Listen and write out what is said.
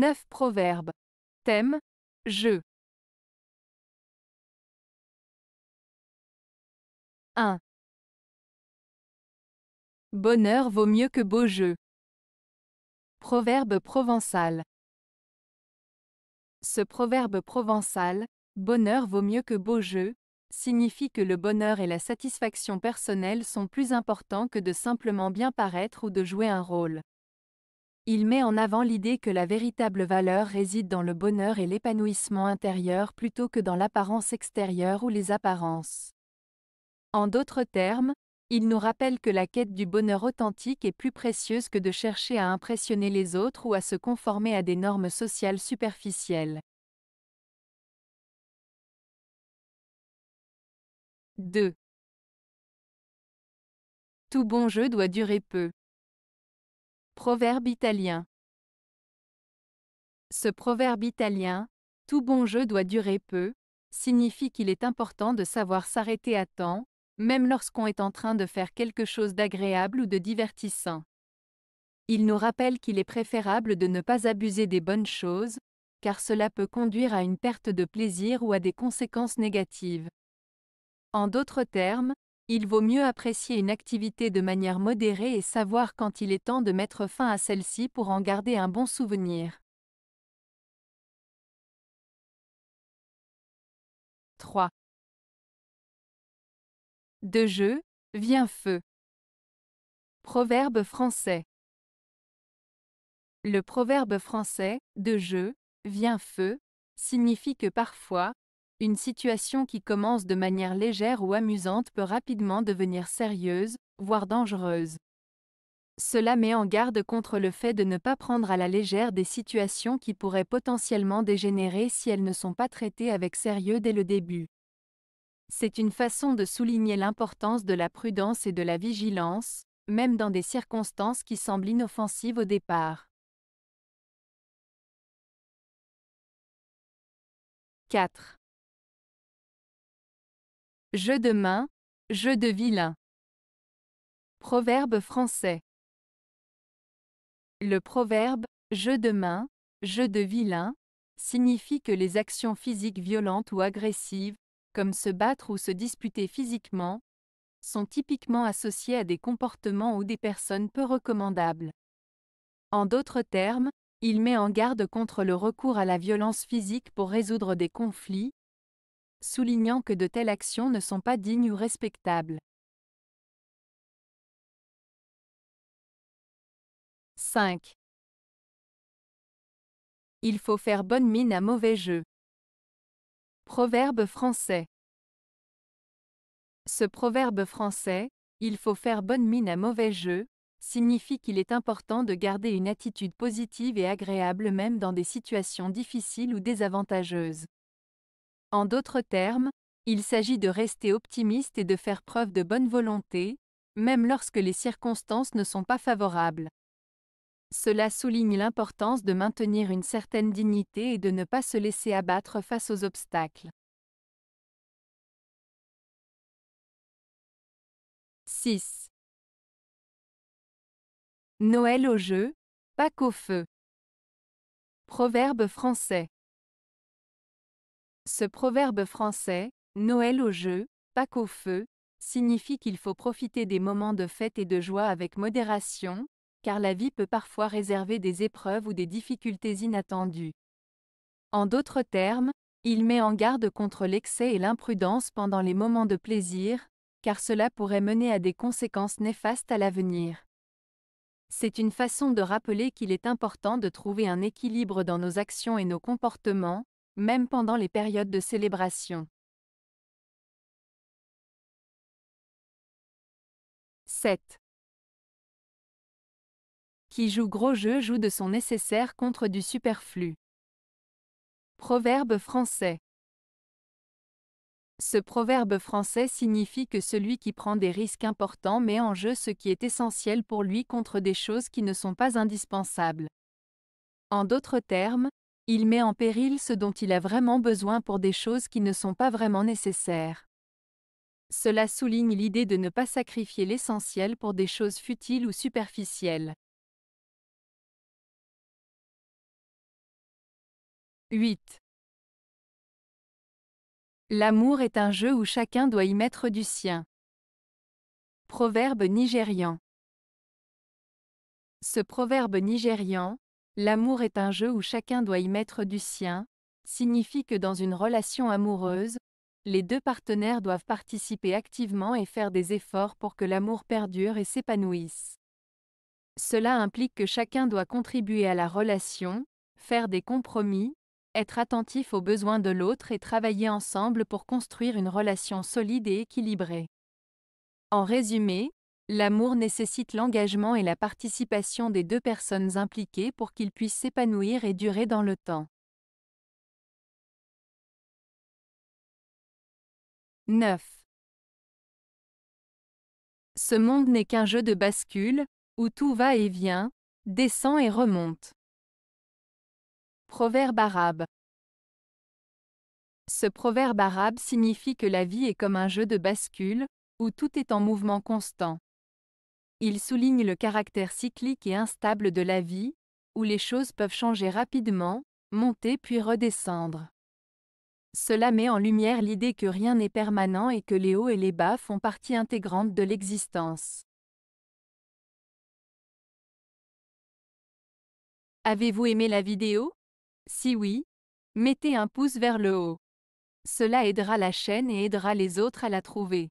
9 proverbes. Thème Jeu. 1. Bonheur vaut mieux que beau jeu. Proverbe provençal. Ce proverbe provençal, bonheur vaut mieux que beau jeu, signifie que le bonheur et la satisfaction personnelle sont plus importants que de simplement bien paraître ou de jouer un rôle. Il met en avant l'idée que la véritable valeur réside dans le bonheur et l'épanouissement intérieur plutôt que dans l'apparence extérieure ou les apparences. En d'autres termes, il nous rappelle que la quête du bonheur authentique est plus précieuse que de chercher à impressionner les autres ou à se conformer à des normes sociales superficielles. 2. Tout bon jeu doit durer peu. Proverbe italien. Ce proverbe italien, tout bon jeu doit durer peu, signifie qu'il est important de savoir s'arrêter à temps, même lorsqu'on est en train de faire quelque chose d'agréable ou de divertissant. Il nous rappelle qu'il est préférable de ne pas abuser des bonnes choses, car cela peut conduire à une perte de plaisir ou à des conséquences négatives. En d'autres termes, il vaut mieux apprécier une activité de manière modérée et savoir quand il est temps de mettre fin à celle-ci pour en garder un bon souvenir. 3. De jeu, vient feu. Proverbe français. Le proverbe français, de jeu, vient feu, signifie que parfois, une situation qui commence de manière légère ou amusante peut rapidement devenir sérieuse, voire dangereuse. Cela met en garde contre le fait de ne pas prendre à la légère des situations qui pourraient potentiellement dégénérer si elles ne sont pas traitées avec sérieux dès le début. C'est une façon de souligner l'importance de la prudence et de la vigilance, même dans des circonstances qui semblent inoffensives au départ. 4. Jeu de main, jeu de vilain. Proverbe français. Le proverbe jeu de main, jeu de vilain signifie que les actions physiques violentes ou agressives, comme se battre ou se disputer physiquement, sont typiquement associées à des comportements ou des personnes peu recommandables. En d'autres termes, il met en garde contre le recours à la violence physique pour résoudre des conflits, soulignant que de telles actions ne sont pas dignes ou respectables. 5. Il faut faire bonne mine à mauvais jeu. Proverbe français. Ce proverbe français, il faut faire bonne mine à mauvais jeu, signifie qu'il est important de garder une attitude positive et agréable même dans des situations difficiles ou désavantageuses. En d'autres termes, il s'agit de rester optimiste et de faire preuve de bonne volonté, même lorsque les circonstances ne sont pas favorables. Cela souligne l'importance de maintenir une certaine dignité et de ne pas se laisser abattre face aux obstacles. 6. Noël au jeu, Pâques au feu. Proverbe français. Ce proverbe français, Noël au jeu, Pâques au feu, signifie qu'il faut profiter des moments de fête et de joie avec modération, car la vie peut parfois réserver des épreuves ou des difficultés inattendues. En d'autres termes, il met en garde contre l'excès et l'imprudence pendant les moments de plaisir, car cela pourrait mener à des conséquences néfastes à l'avenir. C'est une façon de rappeler qu'il est important de trouver un équilibre dans nos actions et nos comportements, même pendant les périodes de célébration. 7. Qui joue gros jeu joue de son nécessaire contre du superflu. Proverbe français. Ce proverbe français signifie que celui qui prend des risques importants met en jeu ce qui est essentiel pour lui contre des choses qui ne sont pas indispensables. En d'autres termes, il met en péril ce dont il a vraiment besoin pour des choses qui ne sont pas vraiment nécessaires. Cela souligne l'idée de ne pas sacrifier l'essentiel pour des choses futiles ou superficielles. 8. L'amour est un jeu où chacun doit y mettre du sien. Proverbe nigérian. Ce proverbe nigérian, L'amour est un jeu où chacun doit y mettre du sien, signifie que dans une relation amoureuse, les deux partenaires doivent participer activement et faire des efforts pour que l'amour perdure et s'épanouisse. Cela implique que chacun doit contribuer à la relation, faire des compromis, être attentif aux besoins de l'autre et travailler ensemble pour construire une relation solide et équilibrée. En résumé, L'amour nécessite l'engagement et la participation des deux personnes impliquées pour qu'il puisse s'épanouir et durer dans le temps. 9. Ce monde n'est qu'un jeu de bascule, où tout va et vient, descend et remonte. Proverbe arabe. Ce proverbe arabe signifie que la vie est comme un jeu de bascule, où tout est en mouvement constant. Il souligne le caractère cyclique et instable de la vie, où les choses peuvent changer rapidement, monter puis redescendre. Cela met en lumière l'idée que rien n'est permanent et que les hauts et les bas font partie intégrante de l'existence. Avez-vous aimé la vidéo Si oui, mettez un pouce vers le haut. Cela aidera la chaîne et aidera les autres à la trouver.